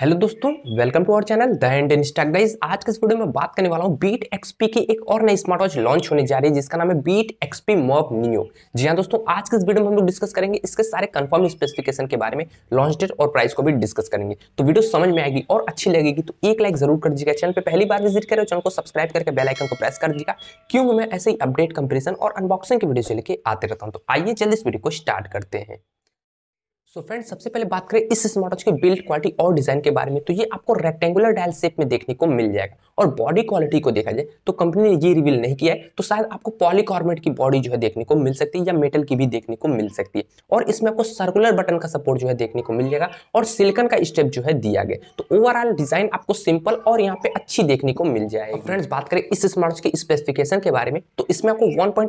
hello दोस्तों welcome to our channel the end insta guys आज के इस वीडियो में बात करने वाला हूँ बीट एक्सपी की एक और नई स्मार्ट वॉच लॉन्च होने जा रही है जिसका नाम है बीट एक्सपी मॉब नियो जी हाँ दोस्तों आज के इस वीडियो में हम लोग डिस्कस करेंगे इसके सारे कंफर्म स्पेसिफिकेशन के बारे में लॉन्च डेट और प्राइस को भी डिस्कस करेंगे तो वीडियो समझ में आएगी और अच्छी लगेगी तो एक लाइक जरूर कर दीजिएगा चैनल पर पहली बार विजिट करें चैनल को सब्सक्राइब करके बेलाइकन को प्रेस कर दीजिएगा क्योंकि मैं ऐसे ही अपडेट कंपेरिजन और अनबॉक्सिंग की वीडियो से लेकर आते रहता हूँ तो आइए जल्द इस वीडियो को स्टार्ट करते हैं सो so फ्रेंड्स सबसे पहले बात करें इस स्मार्ट वॉच के बिल्ड क्वालिटी और डिज़ाइन के बारे में तो ये आपको रेक्टेंगुलर डायल शेप में देखने को मिल जाएगा और बॉडी क्वालिटी को देखा जाए तो कंपनी ने ये रिवील नहीं किया है तो शायद आपको पॉलीकॉर्मेट की बॉडी जो है देखने को मिल सकती है या मेटल की भी देखने को मिल सकती है और इसमें आपको सर्कुलर बटन का सपोर्ट जो है देखने को मिल जाएगा और सिल्कन का स्टेप जो है दिया गया तो ओवरऑल डिज़ाइन आपको सिंपल और यहाँ पे अच्छी देखने को मिल जाएगी फ्रेंड्स बात करें इस स्मार्ट वॉच के स्पेसिफिकेशन के बारे में तो इसमें आपको वन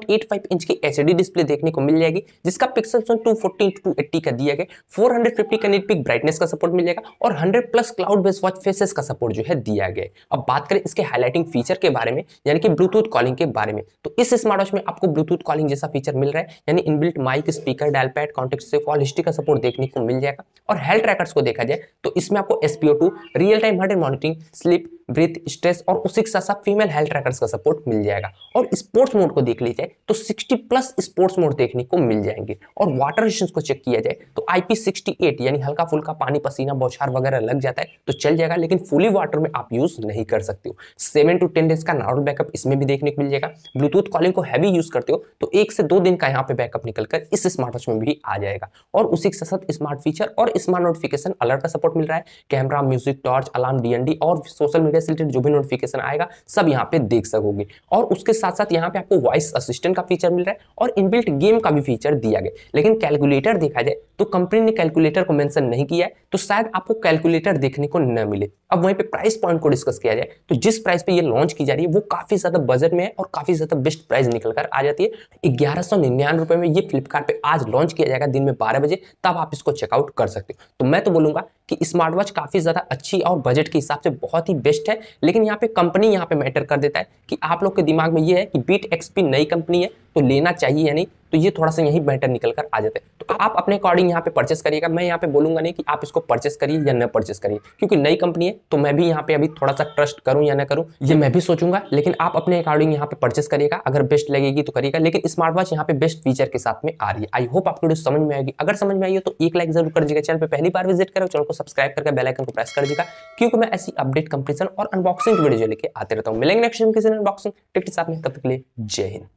इंच की एच डिस्प्ले देखने को मिल जाएगी जिसका pixel two fourteen two eighty का दिया गया 450 का नेट पिक ब्राइटनेस का सपोर्ट मिलेगा और hundred plus cloud based watch faces का सपोर्ट जो है दिया गया अब बात करें इसके हाईलाइटिंग फीचर के बारे में यानी कि ब्लूटूथ कॉलिंग के बारे में तो इस स्मार्ट वॉच में आपको ब्लूटूथ कॉलिंग जैसा फीचर मिल रहा है यानी inbuilt mic speaker dial pad contact से कॉल हिस्ट्री का सपोर्ट देखने को मिल जाएगा और हेल्थ ट्रैकर्स को देखा जाए तो इसमें आपको SPO real time heart monitoring sleep breath stress और उसी के साथ साथ फीमेल हेल्थ ट्रैकर्स का सपोर्ट मिल जाएगा और स्पोर्ट्स मोड को देख ली जाए तो 60 प्लस स्पोर्ट्स मोड देखने को मिल जाएंगे और वाटर रेजिस्टेंस को चेक किया जाए तो आई पी यानी हल्का फुल्का पानी पसीना बौछार वगैरह लग जाता है तो चल जाएगा लेकिन फुली वाटर में आप यूज नहीं कर सकते हो सेवन टू टेन डेज का नॉर्मल बैकअप इसमें भी देखने को मिल जाएगा ब्लूटूथ कॉलिंग को हैवी यूज करते हो तो एक से दो दिन का यहाँ पे बैकअप निकलकर इस स्मार्ट वॉच में भी आ जाएगा और उसी के साथ स्मार्ट फीचर और स्मार्ट नोटिफिकेशन अलर्ट का सपोर्ट मिल रहा है camera music torch alarm DND और सोशल मीडिया गया रिलेटेड जो भी नोटिफिकेशन आएगा सब यहाँ पे देख सकोगे और उसके साथ साथ यहाँ पे आपको वॉइस असिस्टेंट का फीचर मिल रहा है और इनबिल्ट गेम का भी फीचर दिया गया लेकिन कैलकुलेटर देखा जाए तो कंपनी ने कैलकुलेटर को मेंशन नहीं किया है तो शायद आपको कैलकुलेटर देखने को न मिले अब वहीं पर प्राइस पॉइंट को डिस्कस किया जाए तो जिस प्राइस पर यह लॉन्च की जा रही है वो काफी ज्यादा बजट में है और काफी ज्यादा बेस्ट प्राइस निकल कर आ जाती है ग्यारह सौ निन्यानवे रुपए में ये फ्लिपकार्ट पे आज लॉन्च किया जाएगा दिन में बारह बजे तब आप इसको चेकआउट कर सकते हो तो मैं तो बोलूंगा कि स्मार्ट वॉच काफ़ी ज़्यादा अच्छी और बजट के हिसाब से बहुत ही बेस्ट है लेकिन यहाँ पे कंपनी यहाँ पे मैटर कर देता है कि आप लोग के दिमाग में ये है कि बीट एक्सपी नई कंपनी है तो लेना चाहिए या नहीं तो ये थोड़ा सा यही मैटर निकल कर आ जाता है तो आप अपने अकॉर्डिंग यहाँ पे परचेस करिएगा मैं यहाँ पे बोलूंगा नहीं कि आप इसको परचेस करिए या न परचेस करिए क्योंकि नई कंपनी है तो मैं भी यहाँ पे अभी थोड़ा सा ट्रस्ट करूँ या न करूँ ये मैं भी सोचूंगा लेकिन आप अपने अकॉर्डिंग यहाँ पे परचेस करिएगा अगर बेस्ट लगेगी तो करिएगा लेकिन स्मार्ट वॉच यहाँ पे बेस्ट फीचर के साथ में आ रही है आई होप आपको वीडियो समझ में आएगी अगर समझ में आई हो तो एक लाइक जरूर कर दीजिएगा चैनल पर पहली बार विजिट करो चैनल को सब्सक्राइब करके बेलाइकन को प्रेस कर दीजिएगा क्योंकि मैं ऐसी अपडेट कंप्लीसन और अनबॉक्सिंग वीडियो लेके आते रहता हूँ मिलेंगे नेक्स्ट किसी अनबॉक्सिंग टिकट साथ में तब तक के लिए जय हिंद